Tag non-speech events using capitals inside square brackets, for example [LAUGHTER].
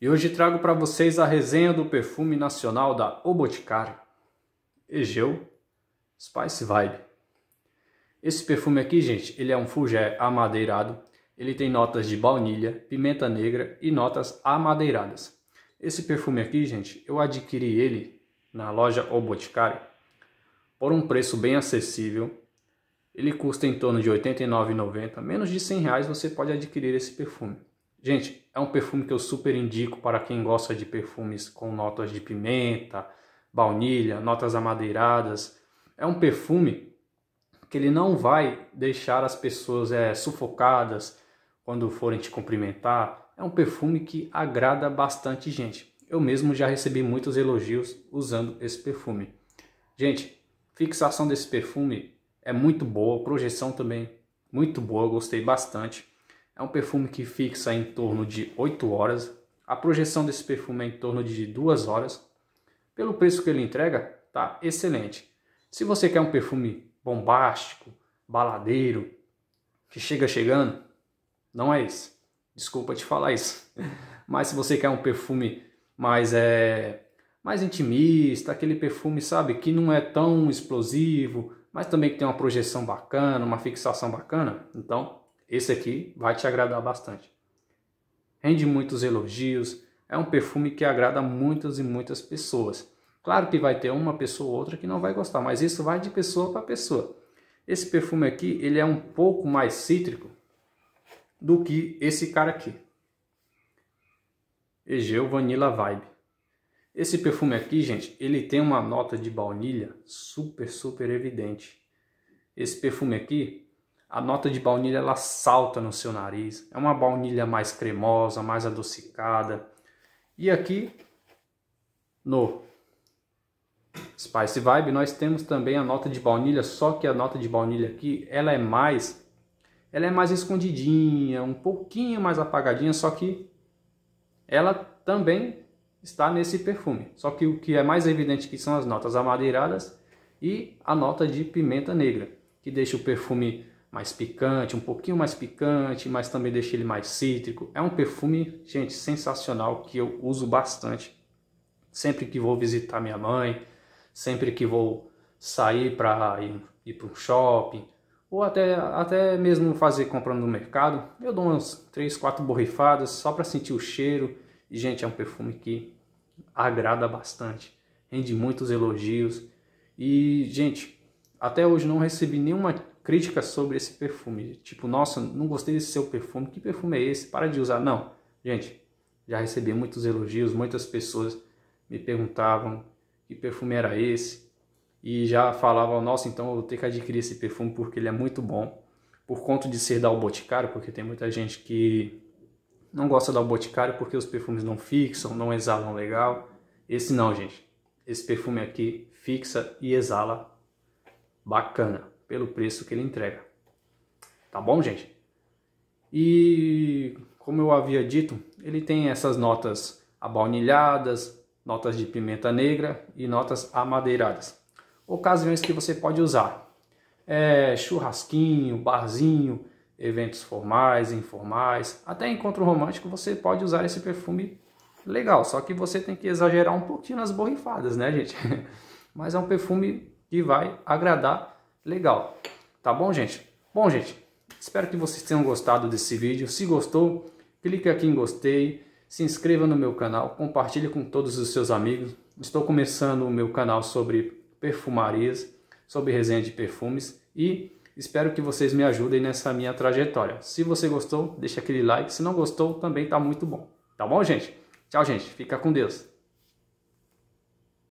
E hoje trago para vocês a resenha do perfume nacional da O Boticário, Egeu Spice Vibe. Esse perfume aqui, gente, ele é um fougé amadeirado, ele tem notas de baunilha, pimenta negra e notas amadeiradas. Esse perfume aqui, gente, eu adquiri ele na loja O Boticário por um preço bem acessível. Ele custa em torno de R$ 89,90, menos de R$ 100 reais você pode adquirir esse perfume. Gente, é um perfume que eu super indico para quem gosta de perfumes com notas de pimenta, baunilha, notas amadeiradas. É um perfume que ele não vai deixar as pessoas é, sufocadas quando forem te cumprimentar. É um perfume que agrada bastante gente. Eu mesmo já recebi muitos elogios usando esse perfume. Gente, fixação desse perfume é muito boa, projeção também muito boa, gostei bastante. É um perfume que fixa em torno de 8 horas. A projeção desse perfume é em torno de 2 horas. Pelo preço que ele entrega, tá excelente. Se você quer um perfume bombástico, baladeiro, que chega chegando, não é esse. Desculpa te falar isso. [LAUGHS] Mas se você quer um perfume mais é mais intimista, aquele perfume, sabe, que não é tão explosivo, mas também que tem uma projeção bacana, uma fixação bacana, então esse aqui vai te agradar bastante. Rende muitos elogios, é um perfume que agrada muitas e muitas pessoas. Claro que vai ter uma pessoa ou outra que não vai gostar, mas isso vai de pessoa para pessoa. Esse perfume aqui, ele é um pouco mais cítrico do que esse cara aqui. Egeu Vanilla Vibe. Esse perfume aqui, gente, ele tem uma nota de baunilha super, super evidente. Esse perfume aqui, a nota de baunilha ela salta no seu nariz. É uma baunilha mais cremosa, mais adocicada. E aqui no Spice Vibe nós temos também a nota de baunilha, só que a nota de baunilha aqui, ela é mais ela é mais escondidinha, um pouquinho mais apagadinha, só que ela também está nesse perfume. Só que o que é mais evidente que são as notas amadeiradas e a nota de pimenta negra, que deixa o perfume mais picante, um pouquinho mais picante, mas também deixa ele mais cítrico. É um perfume, gente, sensacional que eu uso bastante. Sempre que vou visitar minha mãe, sempre que vou sair para ir, ir para um shopping, ou até, até mesmo fazer compra no mercado, eu dou umas 3, 4 borrifadas só para sentir o cheiro. E, gente, é um perfume que agrada bastante, rende muitos elogios. E, gente, até hoje não recebi nenhuma críticas sobre esse perfume. Tipo, nossa, não gostei desse seu perfume, que perfume é esse? Para de usar. Não, gente, já recebi muitos elogios, muitas pessoas me perguntavam que perfume era esse e já falavam, nossa, então eu vou ter que adquirir esse perfume porque ele é muito bom. Por conta de ser da O Boticário, porque tem muita gente que não gosta da O Boticário porque os perfumes não fixam, não exalam legal. Esse não, gente. Esse perfume aqui fixa e exala bacana pelo preço que ele entrega. Tá bom, gente? E como eu havia dito, ele tem essas notas abaunilhadas, notas de pimenta negra e notas amadeiradas. Ocasiões que você pode usar. É, churrasquinho, barzinho, eventos formais, informais, até encontro romântico você pode usar esse perfume legal, só que você tem que exagerar um pouquinho nas borrifadas, né, gente? [LAUGHS] Mas é um perfume que vai agradar legal. Tá bom, gente? Bom, gente, espero que vocês tenham gostado desse vídeo. Se gostou, clique aqui em gostei, se inscreva no meu canal, compartilhe com todos os seus amigos. Estou começando o meu canal sobre perfumarias, sobre resenha de perfumes e espero que vocês me ajudem nessa minha trajetória. Se você gostou, deixa aquele like. Se não gostou, também tá muito bom. Tá bom, gente? Tchau, gente. Fica com Deus.